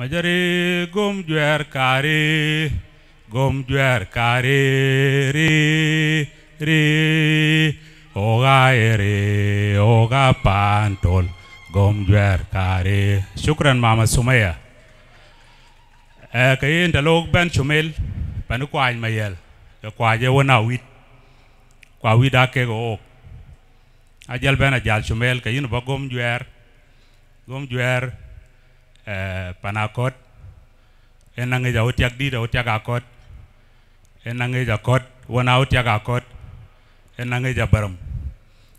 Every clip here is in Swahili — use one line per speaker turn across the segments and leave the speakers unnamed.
majari gom juer kari gom juer kari ri ri oga ere oga pantol gom juer kari shukran mama sumaya eh, kayi ndalog ben chumel pani kwany mayel ke kwaje wona wit kwa wit ake go ok ajal ben ajal chumel kayin ba gom juer gom juer Eh, panakot enange ja otiak di ja otiak akot enange ja kot wana otiak akot enange baram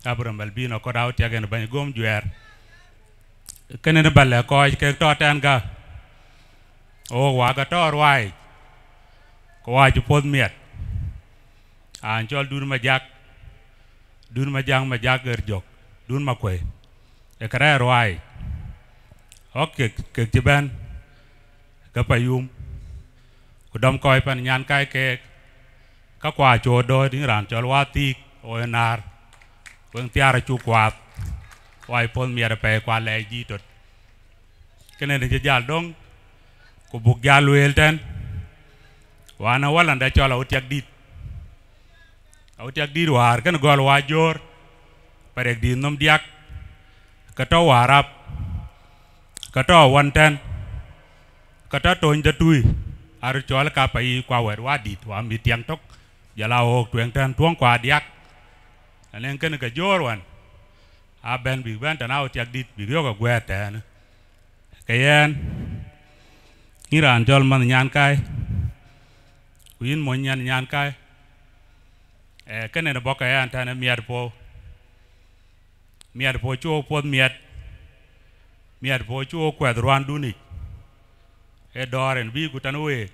abram albino kot otiak en bany gom juer kene balle ko ke to tan ga o waga ga to rwai ko wa pod miet an chol dun ma jak dun ma jang ma jak er dun ma kwe e ออเกิดเกิดจีบันก็ไปยุมกดมคอยปัญญาณกายเกก็กว่าโจดโดยนิรันจลวาติโอเนาร์เวงที่อาระจุกวาดวายพนมีอะไรไปกว่าแลยีตดก็เนี่ยจะยาดงกูบุกยาลุเอลเทนวานาวัลันได้จอลาอุติยักดีอาอุตยักดีรู้อาร์กันกอลวาจอร์ไปเรียกดีนมดียักก็ต้าวารับ kato wan ten kata ton tui ar chol ka pai kwa wer wa dit wa mi tiang tok jala ok tueng ten tuong kwa diak anen ken ka jor wan a ben bi ben tan au tiak dit bi yo ka gwe ten kayen iran jol man nyan kai kuin mon nyan nyan kai e eh, ken ne boka yan tan mier po mier po chuo po mier miat po chuo kweth ruan duni e doren bi ku wek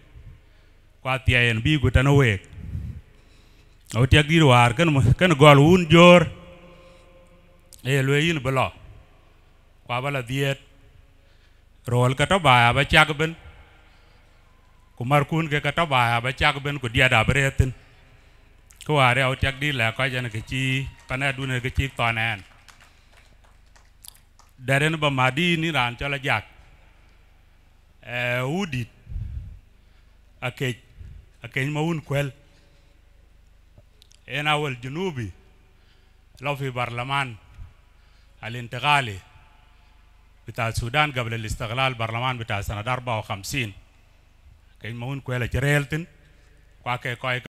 kwa tiayen bi ku wek au tiak dir war kan kan gol un jor e lwe yin blo kwa bala diet rol kata baya ba chak ben ku mar kun ke kata baya ba chak ben ku dia da bretin ku are au tiak dir la ka jan ke chi kana dun ke chi tonen deren ba madi ni ran chala jak e eh, udit ake ake maun kwel ena wal junubi law fi barlaman al intiqali بتاع السودان قبل الاستغلال برلمان بتاع سنة 54 كان مون كويلة جريلتن كواكي كوي